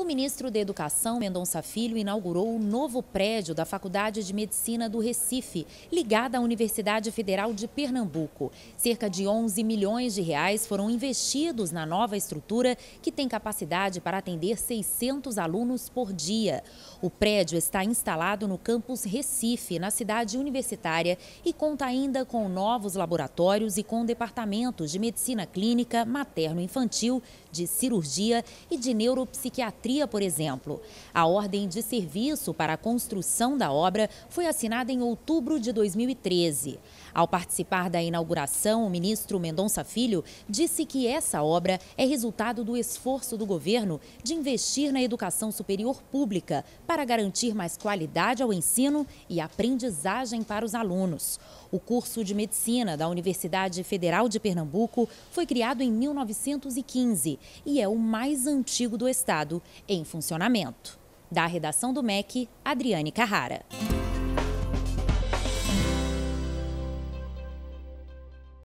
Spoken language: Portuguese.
O ministro da Educação, Mendonça Filho, inaugurou o novo prédio da Faculdade de Medicina do Recife, ligada à Universidade Federal de Pernambuco. Cerca de 11 milhões de reais foram investidos na nova estrutura, que tem capacidade para atender 600 alunos por dia. O prédio está instalado no campus Recife, na cidade universitária, e conta ainda com novos laboratórios e com departamentos de medicina clínica, materno-infantil, de cirurgia e de neuropsiquiatria Fria, por exemplo. A ordem de serviço para a construção da obra foi assinada em outubro de 2013. Ao participar da inauguração, o ministro Mendonça Filho disse que essa obra é resultado do esforço do governo de investir na educação superior pública para garantir mais qualidade ao ensino e aprendizagem para os alunos. O curso de medicina da Universidade Federal de Pernambuco foi criado em 1915 e é o mais antigo do estado em funcionamento. Da redação do MEC, Adriane Carrara.